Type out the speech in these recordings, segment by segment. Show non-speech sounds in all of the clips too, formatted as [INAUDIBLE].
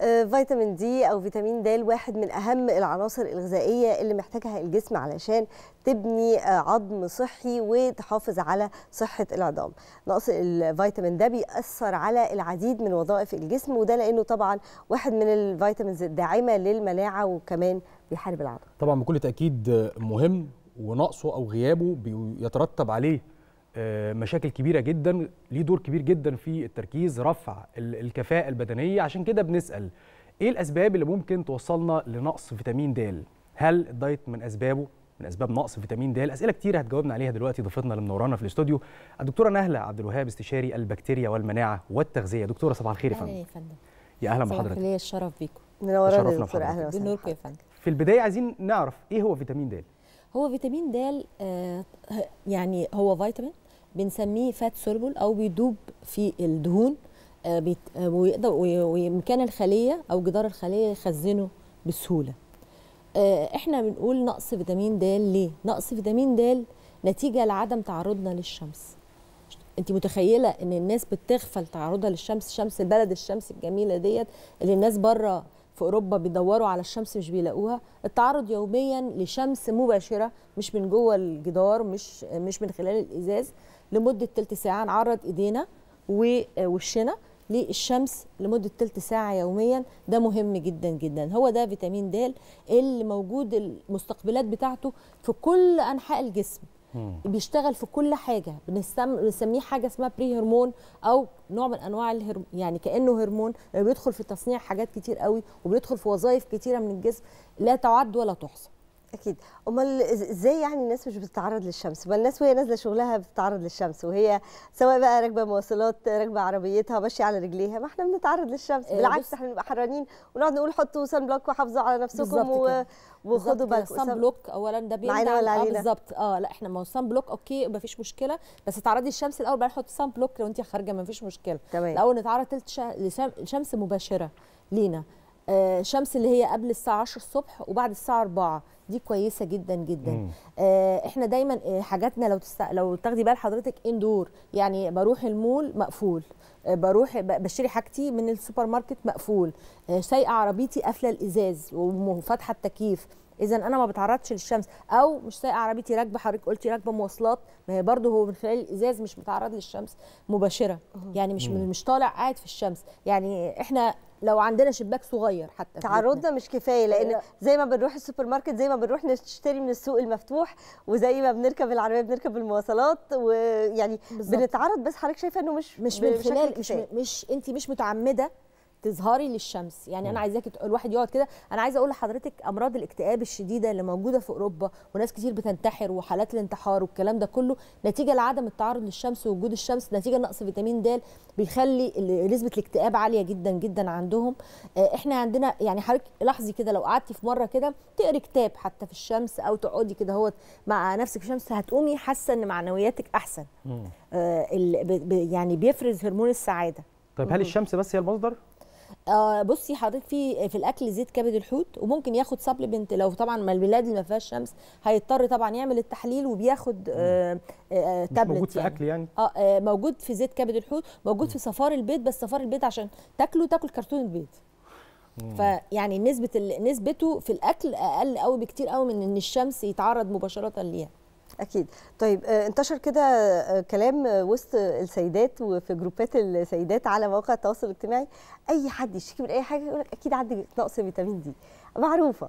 آه، فيتامين دي او فيتامين د واحد من اهم العناصر الغذائيه اللي محتاجها الجسم علشان تبني آه، عظم صحي وتحافظ على صحه العظام نقص الفيتامين ده بيأثر على العديد من وظائف الجسم وده لانه طبعا واحد من الفيتامينز الداعمه للمناعه وكمان بيحارب العظم طبعا بكل تاكيد مهم ونقصه او غيابه بيترتب عليه آه، مشاكل كبيره جدا ليه دور كبير جدا في التركيز رفع الكفاءه البدنيه عشان كده بنسال ايه الاسباب اللي ممكن توصلنا لنقص فيتامين د هل الدايت من اسبابه من اسباب نقص فيتامين د اسئله كتير هتجاوبنا عليها دلوقتي ضيفتنا اللي منورانا في الاستوديو الدكتوره نهله عبد الوهاب استشاري البكتيريا والمناعه والتغذيه دكتوره صباح الخير يا فندم يا اهلا بحضرتك ليا الشرف بيكم منورانا يا اهلا وسهلا يا فندم في البدايه عايزين نعرف ايه هو فيتامين د هو فيتامين د آه، يعني هو فيتامين بنسميه فات سوربل او بيدوب في الدهون آه، آه، ويقدر وامكان الخليه او جدار الخليه يخزنه بسهوله آه، احنا بنقول نقص فيتامين د ليه نقص فيتامين د نتيجه لعدم تعرضنا للشمس انت متخيله ان الناس بتغفل تعرضها للشمس شمس البلد الشمس الجميله ديت اللي الناس بره في اوروبا بيدوروا على الشمس مش بيلاقوها التعرض يوميا لشمس مباشره مش من جوه الجدار مش مش من خلال الازاز لمده ثلث ساعه نعرض ايدينا ووشنا للشمس لمده ثلث ساعه يوميا ده مهم جدا جدا هو ده فيتامين د اللي موجود المستقبلات بتاعته في كل انحاء الجسم بيشتغل في كل حاجه بنسميه حاجه اسمها بري هرمون او نوع من انواع الهرم يعني كانه هرمون بيدخل في تصنيع حاجات كتير قوي وبيدخل في وظائف كتيره من الجسم لا تعد ولا تحصى اكيد امال ازاي يعني الناس مش بتتعرض للشمس امال الناس وهي نازله شغلها بتتعرض للشمس وهي سواء بقى راكبه مواصلات راكبه عربيتها ماشيه على رجليها ما احنا بنتعرض للشمس إيه بالعكس احنا بنبقى حرانين ونقعد نقول حطوا سان بلوك وحافظوا على نفسكم و... وخدوا بالكم سان بلوك اولا ده بيمنع اه بالظبط اه لا احنا ما هو سان بلوك اوكي ما فيش مشكله بس تعرضي الشمس الاول بعدين حطي سان بلوك لو انت خارجه ما فيش مشكله تمام الاول نتعرض للشمس مباشره لينا آه، شمس اللي هي قبل الساعه 10 الصبح وبعد الساعه 4 دي كويسه جدا جدا مم. آه احنا دايما آه، حاجاتنا لو تست... لو تاخدي بال حضرتك اندور يعني بروح المول مقفول آه بروح بشتري حاجتي من السوبر ماركت مقفول آه سايقه عربيتي قافله الازاز وفاتحه التكييف اذا انا ما بتعرضش للشمس او مش سايقه عربيتي راكبه حضرتك قلتي راكبه مواصلات ما هي برضه هو من خلال الازاز مش متعرض للشمس مباشره يعني مش مم. مش طالع قاعد في الشمس يعني احنا لو عندنا شباك صغير حتى تعرضنا مش كفايه لان زي ما بنروح السوبر ماركت زي ما بنروح نشتري من السوق المفتوح وزي ما بنركب العربيه بنركب المواصلات ويعني بنتعرض بس حضرتك شايفه انه مش مش من خلال مش مش انت مش متعمده تظهري للشمس يعني انا عايزاك الواحد يقعد كده انا عايزه اقول لحضرتك امراض الاكتئاب الشديده اللي موجوده في اوروبا وناس كتير بتنتحر وحالات الانتحار والكلام ده كله نتيجه لعدم التعرض للشمس ووجود الشمس نتيجه نقص فيتامين د بيخلي نسبه الاكتئاب عاليه جدا جدا عندهم آه، احنا عندنا يعني حضرتك لاحظي كده لو قعدتي في مره كده تقري كتاب حتى في الشمس او تقعدي كده اهوت مع نفسك في الشمس هتقومي حاسه ان معنوياتك احسن آه يعني بيفرز هرمون السعاده طيب هل الشمس بس هي المصدر آه بصي حضرتك في في الاكل زيت كبد الحوت وممكن ياخد سبلمنت لو طبعا ما البلاد اللي ما فيهاش شمس هيضطر طبعا يعمل التحليل وبياخد آه آه تابلت موجود في يعني. اكل يعني آه،, آه, موجود في زيت كبد الحوت موجود في صفار البيت بس صفار البيت عشان تاكله تاكل كرتون البيض فيعني نسبه نسبته في الاكل اقل قوي بكتير قوي من ان الشمس يتعرض مباشره ليها اكيد طيب آه، انتشر كده آه، كلام آه، وسط السيدات وفي جروبات السيدات على مواقع التواصل الاجتماعي اي حد يشتكي من اي حاجه يقول لك اكيد عندك نقص فيتامين دي معروفه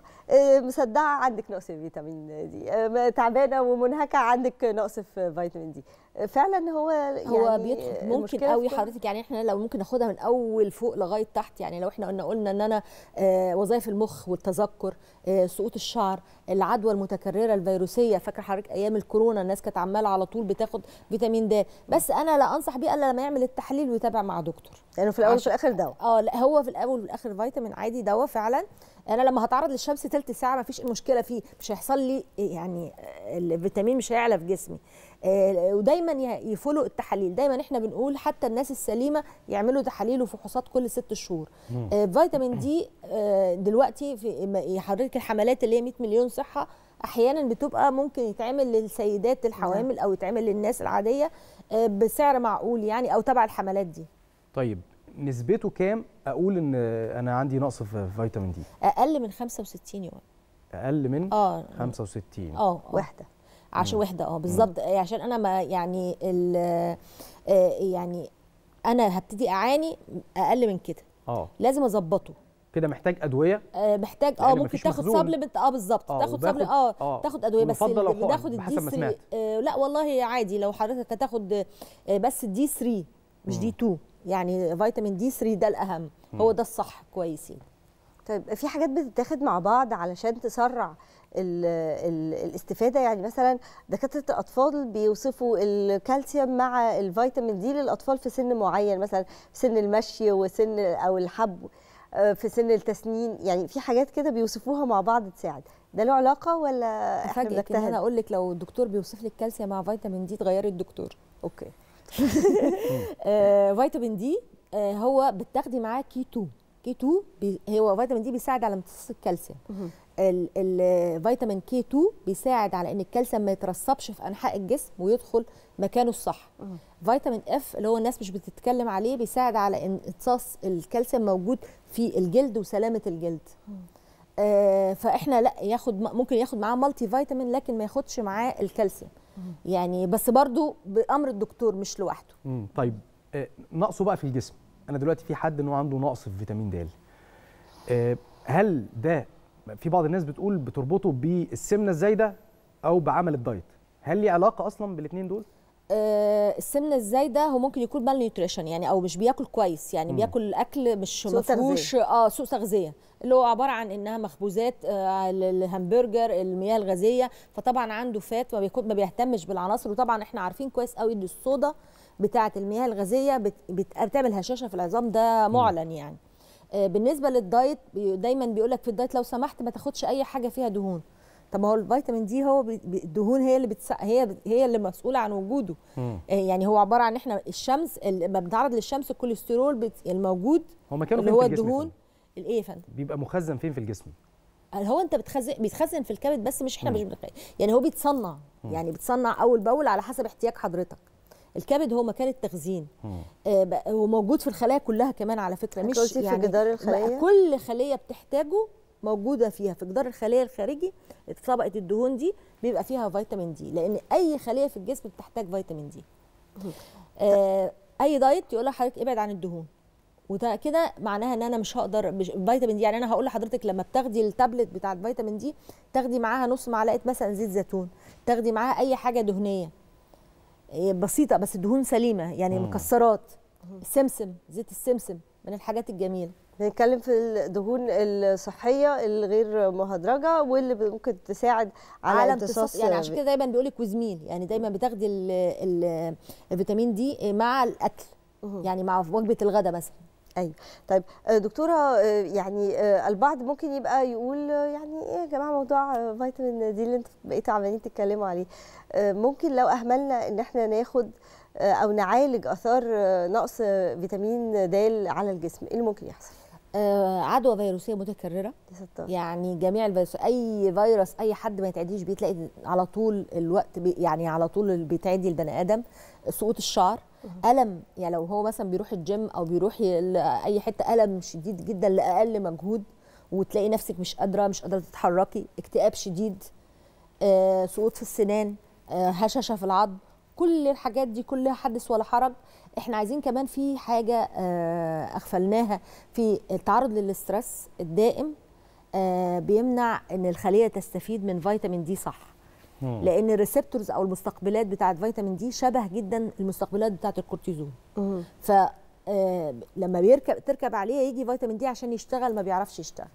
مصدعه عندك نقص فيتامين دي تعبانه ومنهكه عندك نقص في فيتامين دي فعلا هو يعني هو بيدخل ممكن قوي حضرتك يعني احنا لو ممكن ناخدها من اول فوق لغايه تحت يعني لو احنا قلنا قلنا ان انا آه، وظائف المخ والتذكر آه، سقوط الشعر العدوى المتكرره الفيروسيه فاكره حضرتك ايام الكورونا الناس كانت عماله على طول بتاخد فيتامين د بس انا لا انصح بيه الا لما يعمل التحليل ويتابع مع دكتور لانه يعني في الاول وفي الاخر دواء اه لا هو في الاول وفي الاخر فيتامين عادي دواء فعلا انا لما هتعرض للشمس ثلث ساعه ما فيش مشكله فيه مش هيحصل لي يعني آه، الفيتامين مش هيعلى في جسمي آه، ودايما يفولوا التحاليل دايما احنا بنقول حتى الناس السليمه يعملوا تحاليل وفحوصات كل ست شهور آه، فيتامين دي آه، دلوقتي في حضرتك الحملات اللي هي 100 مليون صحه احيانا بتبقى ممكن يتعمل للسيدات الحوامل او يتعمل للناس العاديه بسعر معقول يعني او تبع الحملات دي طيب نسبته كام اقول ان انا عندي نقص في فيتامين دي اقل من 65 يوم اقل من اه 65 اه واحده عشان وحده اه بالظبط آه، عشان انا ما يعني ال آه، آه، يعني انا هبتدي اعاني اقل من كده اه لازم اظبطه كده محتاج ادويه محتاج يعني اه ممكن تاخد سبلمنت اه بالظبط تاخد سبلمنت اه تاخد ادويه بس اللي الدي 3 لا والله عادي لو حضرتك هتاخد بس الدي 3 مش دي 2 يعني فيتامين دي 3 ده الاهم هو ده الصح كويسين طيب في حاجات بتتاخد مع بعض علشان تسرع ال الاستفاده يعني مثلا دكاتره الاطفال بيوصفوا الكالسيوم مع الفيتامين دي للاطفال في سن معين مثلا في سن المشي وسن او الحب آه، في سن التسنين يعني في حاجات كده بيوصفوها مع بعض تساعد ده له علاقه ولا احنا إن انا اقول لك لو الدكتور بيوصف لك كالسيوم مع فيتامين دي تغيري الدكتور اوكي [LAUGHS] آه، فيتامين دي آه، هو بتاخدي معاه كي 2 كي 2 هو فيتامين دي بيساعد على امتصاص الكالسيوم الفيتامين كي 2 بيساعد على ان الكالسيوم ما يترسبش في انحاء الجسم ويدخل مكانه الصح فيتامين اف اللي هو الناس مش بتتكلم عليه بيساعد على ان امتصاص الكالسيوم موجود في الجلد وسلامه الجلد آه فاحنا لا ياخد ممكن ياخد معاه مالتي فيتامين لكن ما ياخدش معاه الكالسيوم يعني بس برضو بامر الدكتور مش لوحده طيب آه نقصه بقى في الجسم انا دلوقتي في حد انه عنده نقص في فيتامين د آه هل ده في بعض الناس بتقول بتربطه بالسمنه الزايده او بعمل الدايت هل لي علاقه اصلا بالاثنين دول آه السمنه الزايده هو ممكن يكون مال نيوتريشن يعني او مش بياكل كويس يعني مم. بياكل اكل مش مفهوش اه سوء تغذيه اللي هو عباره عن انها مخبوزات آه الهمبرجر المياه الغازيه فطبعا عنده فات ما, ما بيهتمش بالعناصر وطبعا احنا عارفين كويس قوي ان الصودا بتاعه المياه الغازيه بت... بت... بتعمل هشاشه في العظام ده معلن يعني آه، بالنسبه للدايت دايما بيقول لك في الدايت لو سمحت ما تاخدش اي حاجه فيها دهون طب ما هو الفيتامين دي هو الدهون هي اللي بتس... هي هي اللي مسؤوله عن وجوده مم. آه، يعني هو عباره عن احنا الشمس لما بنتعرض للشمس الكوليسترول بت... يعني الموجود هو مكانه اللي هو الدهون الايه يا فندم بيبقى مخزن فين في الجسم آه، هو انت بتخزن بيتخزن في الكبد بس مش احنا مم. مش بنخزن يعني هو بيتصنع مم. يعني بيتصنع اول باول على حسب احتياج حضرتك الكبد هو مكان التخزين آه وموجود في الخلايا كلها كمان على فكره مش يعني في جدار الخلايا كل خليه بتحتاجه موجوده فيها في جدار الخليه الخارجي طبقه الدهون دي بيبقى فيها فيتامين دي لان اي خليه في الجسم بتحتاج فيتامين دي آه اي دايت يقول لحضرتك ابعد عن الدهون وده كده معناها ان انا مش هقدر مش فيتامين دي يعني انا هقول لحضرتك لما بتاخدي التابلت بتاع الفيتامين دي تاخدي معاها نص معلقه مثلا زيت زيتون تاخدي معاها اي حاجه دهنيه بسيطه بس الدهون سليمه يعني مكسرات السمسم زيت السمسم من الحاجات الجميله بنتكلم في الدهون الصحيه الغير مهدرجه واللي ممكن تساعد على, على امتصاص يعني عشان كده دايما بيقول لك وزميل يعني دايما بتاخدي الفيتامين دي مع الاكل يعني مع وجبه الغداء مثلا ايوه طيب آه، دكتوره آه، يعني آه، البعض ممكن يبقى يقول يعني ايه يا جماعه موضوع فيتامين دي اللي انتوا بقيتوا عمالين تتكلموا عليه ممكن لو اهملنا ان احنا ناخد او نعالج اثار نقص فيتامين د على الجسم ايه اللي ممكن يحصل عدوى فيروسيه متكرره يعني جميع الفيروس اي فيروس اي حد ما يتعديش بيتلاقي على طول الوقت بي يعني على طول بيتعدي البني ادم سقوط الشعر الم يعني لو هو مثلا بيروح الجيم او بيروح اي حته الم شديد جدا لاقل مجهود وتلاقي نفسك مش قادره مش قادره تتحركي اكتئاب شديد آه، سقوط في السنان آه، هشاشه في العظم كل الحاجات دي كلها حدث ولا حرج احنا عايزين كمان في حاجه آه، اغفلناها في التعرض للاسترس الدائم آه، بيمنع ان الخليه تستفيد من فيتامين دي صح لان الريسبتورز او المستقبلات بتاعه فيتامين دي شبه جدا المستقبلات بتاعه الكورتيزون ف آه، لما بيركب تركب عليه يجي فيتامين دي عشان يشتغل ما بيعرفش يشتغل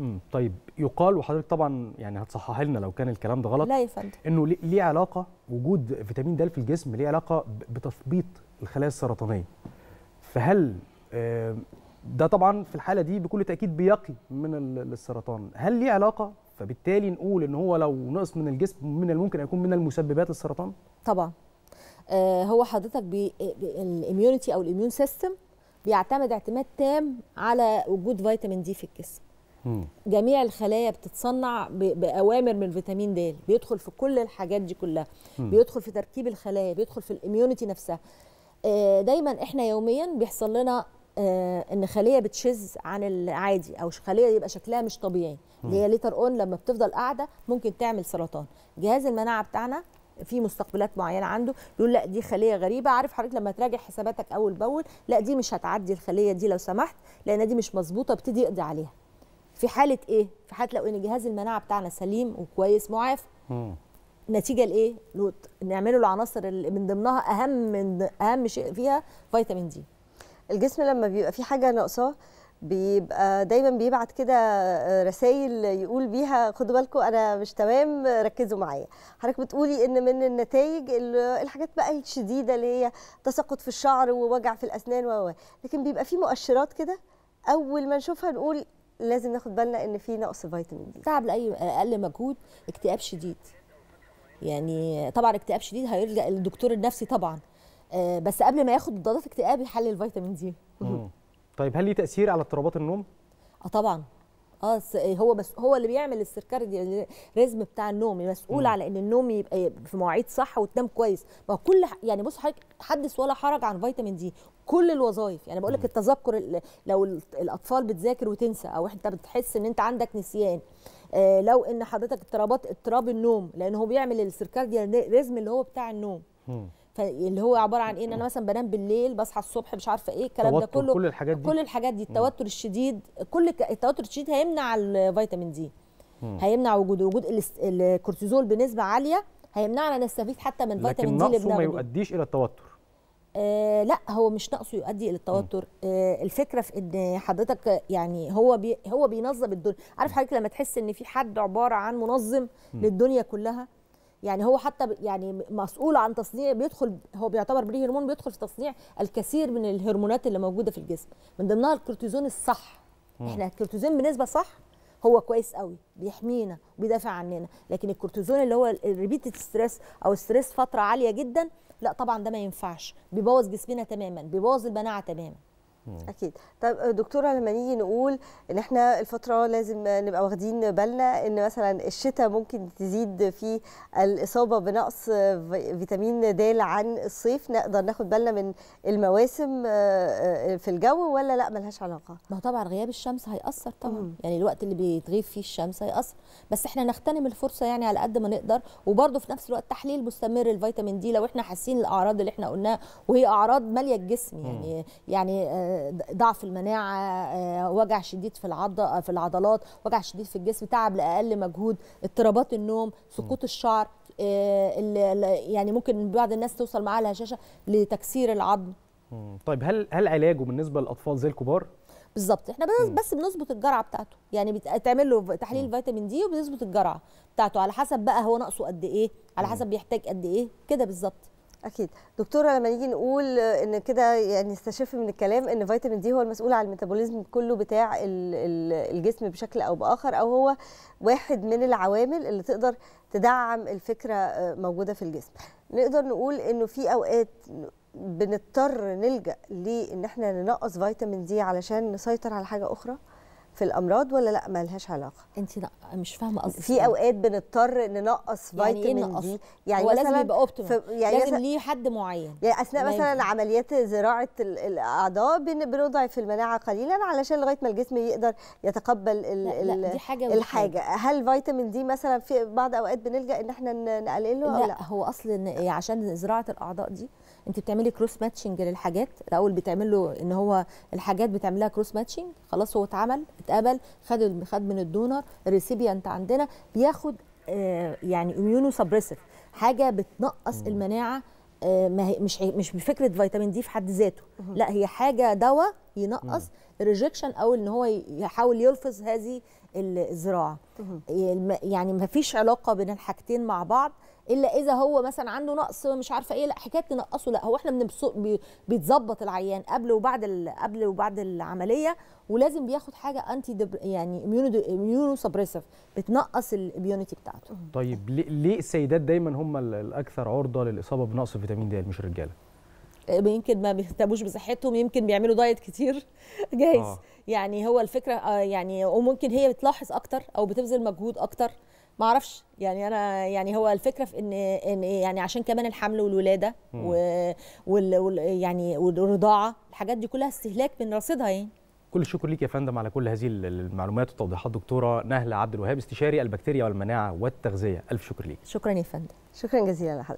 امم طيب يقال وحضرتك طبعا يعني هتصححي لنا لو كان الكلام ده غلط لا يا فندم انه ليه علاقه وجود فيتامين د في الجسم ليه علاقه بتثبيط الخلايا السرطانيه فهل آه، ده طبعا في الحاله دي بكل تاكيد بيقي من السرطان هل ليه علاقه فبالتالي نقول ان هو لو نقص من الجسم من الممكن يكون من المسببات السرطان طبعا آه هو حضرتك آه، الاميونيتي او الاميون سيستم بيعتمد اعتماد تام على وجود فيتامين دي في الجسم جميع الخلايا بتتصنع باوامر من فيتامين د بيدخل في كل الحاجات دي كلها بيدخل في تركيب الخلايا بيدخل في الاميونيتي نفسها آه، دايما احنا يوميا بيحصل لنا آه، ان خليه بتشذ عن العادي او خليه يبقى شكلها مش طبيعي اللي هي ليتر اون لما بتفضل قاعده ممكن تعمل سرطان جهاز المناعه بتاعنا في مستقبلات معينه عنده يقول لا دي خليه غريبه عارف حضرتك لما تراجع حساباتك اول باول لا دي مش هتعدي الخليه دي لو سمحت لان دي مش مظبوطه ابتدي يقضي عليها في حاله ايه في حاله لو ان جهاز المناعه بتاعنا سليم وكويس معاف نتيجه لايه نعمله العناصر اللي من ضمنها اهم من اهم شيء فيها فيتامين دي الجسم لما بيبقى في حاجه ناقصاه بيبقى دايما بيبعت كده آه، رسائل يقول بيها خدوا بالكم انا مش تمام ركزوا معايا حضرتك بتقولي ان من النتائج الحاجات بقى الشديده اللي هي تساقط في الشعر ووجع في الاسنان و لكن بيبقى في مؤشرات كده اول ما نشوفها نقول لازم ناخد بالنا ان في نقص فيتامين دي تعب لاي اقل مجهود اكتئاب شديد يعني طبعا اكتئاب شديد هيلجا للدكتور النفسي طبعا آه، بس قبل ما ياخد مضادات اكتئاب يحلل فيتامين دي طيب هل ليه تاثير على اضطرابات النوم اه طبعا اه هو بس هو اللي بيعمل السيركاردي ريزم بتاع النوم مسؤول على ان النوم يبقى في مواعيد صح وتنام كويس ما كل يعني بص حضرتك حدث ولا حرج عن فيتامين دي كل الوظائف يعني بقول لك التذكر لو الاطفال بتذاكر وتنسى او انت بتحس ان انت عندك نسيان آه لو ان حضرتك اضطرابات اضطراب النوم لان هو بيعمل السيركاردي ريزم اللي هو بتاع النوم م. فاللي هو عباره عن ايه ان انا مثلا بنام بالليل بصحى الصبح مش عارفه ايه الكلام ده كله كل الحاجات دي كل الحاجات دي التوتر الشديد كل التوتر الشديد هيمنع الفيتامين دي هيمنع وجود وجود الكورتيزول بنسبه عاليه هيمنعنا نستفيد حتى من فيتامين دي اللي بناخده لكن ما يؤديش الى التوتر آه لا هو مش نقصه يؤدي الى التوتر آه الفكره في ان حضرتك يعني هو بي هو بينظم الدنيا عارف حضرتك لما تحس ان في حد عباره عن منظم م. للدنيا كلها يعني هو حتى يعني مسؤول عن تصنيع بيدخل هو بيعتبر بري هرمون بيدخل في تصنيع الكثير من الهرمونات اللي موجوده في الجسم من ضمنها الكورتيزون الصح م. احنا الكورتيزون بنسبه صح هو كويس قوي بيحمينا وبيدافع عننا لكن الكورتيزون اللي هو الريبيتد ستريس او ستريس فتره عاليه جدا لا طبعا ده ما ينفعش بيبوظ جسمنا تماما بيبوظ المناعه تماما اكيد طب دكتوره لما نيجي نقول ان احنا الفتره لازم نبقى واخدين بالنا ان مثلا الشتاء ممكن تزيد في الاصابه بنقص فيتامين د عن الصيف نقدر ناخد بالنا من المواسم آه، آه، في الجو ولا لا ملهاش علاقه ما طبعا غياب الشمس هياثر طبعا مم. يعني الوقت اللي بيتغيب فيه الشمس هياثر بس احنا نغتنم الفرصه يعني على قد ما نقدر وبرده في نفس الوقت تحليل مستمر الفيتامين دي لو احنا حاسين الاعراض اللي احنا قلناها وهي اعراض ماليه الجسم يعني مم. يعني, يعني، آه، ضعف المناعه آه، وجع شديد في في العضلات وجع شديد في الجسم تعب لاقل مجهود اضطرابات النوم سقوط الشعر آه، يعني ممكن بعض الناس توصل معاها الهشاشه لتكسير العظم طيب هل هل علاجه بالنسبه للاطفال زي الكبار بالظبط احنا بس, بس بنظبط الجرعه بتاعته يعني بتعمل له تحليل فيتامين دي وبنظبط الجرعه بتاعته على حسب بقى هو ناقصه قد ايه على حسب بيحتاج قد ايه كده بالظبط اكيد دكتوره لما نيجي نقول ان كده يعني نستشف من الكلام ان فيتامين دي هو المسؤول عن الميتابوليزم كله بتاع الجسم بشكل او باخر او هو واحد من العوامل اللي تقدر تدعم الفكره آه، موجوده في الجسم نقدر نقول انه في اوقات بنضطر نلجا لان احنا ننقص فيتامين دي علشان نسيطر على حاجه اخرى في الامراض ولا لا مالهاش علاقه انت لا مش فاهمه قصدي في اوقات بنضطر ننقص يعني إيه فيتامين إيه دي يعني هو لازم يبقى اوبتيمم يعني لازم ليه حد معين يعني اثناء مين. مثلا عمليات زراعه الاعضاء بنضعف المناعه قليلا علشان لغايه ما الجسم يقدر يتقبل لا ال لا دي حاجة الحاجه هل فيتامين دي مثلا في بعض اوقات بنلجا ان احنا نقلله لا, لا هو اصلا يعني عشان زراعه الاعضاء دي انت بتعملي كروس ماتشنج للحاجات الاول بتعمل له ان هو الحاجات بتعملها كروس ماتشنج خلاص هو اتعمل اتقبل خد خد من الدونر الريسيبيانت عندنا بياخد آه، يعني اميونو سبريسيف حاجه بتنقص مم. المناعه آه، ما هي مش مش بفكره فيتامين دي في حد ذاته مم. لا هي حاجه دواء ينقص الريجكشن او ان هو يحاول يلفظ هذه الزراعه مم. يعني ما فيش علاقه بين الحاجتين مع بعض الا اذا هو مثلا عنده نقص مش عارفه ايه لا حكايه تنقصه لا هو احنا بيتظبط العيان قبل وبعد قبل وبعد العمليه ولازم بياخد حاجه انتي يعني اميونو سبريسيف بتنقص الاميونيتي بتاعته طيب ليه السيدات دايما هم الاكثر عرضه للاصابه بنقص فيتامين د مش الرجاله آه، يمكن ما بيهتموش بصحتهم يمكن بيعملوا دايت كتير [LAUGHS] جايز آه. يعني هو الفكره آه، يعني وممكن هي بتلاحظ اكتر او بتبذل مجهود اكتر ما اعرفش يعني انا يعني هو الفكره في ان ان إيه، يعني عشان كمان الحمل والولاده و وال, وال يعني والرضاعه الحاجات دي كلها استهلاك من رصيدها يعني كل الشكر ليك يا فندم على كل هذه المعلومات والتوضيحات دكتوره نهله عبد الوهاب استشاري البكتيريا والمناعه والتغذيه الف شكر ليك شكرا يا فندم شكرا جزيلا لحضرتك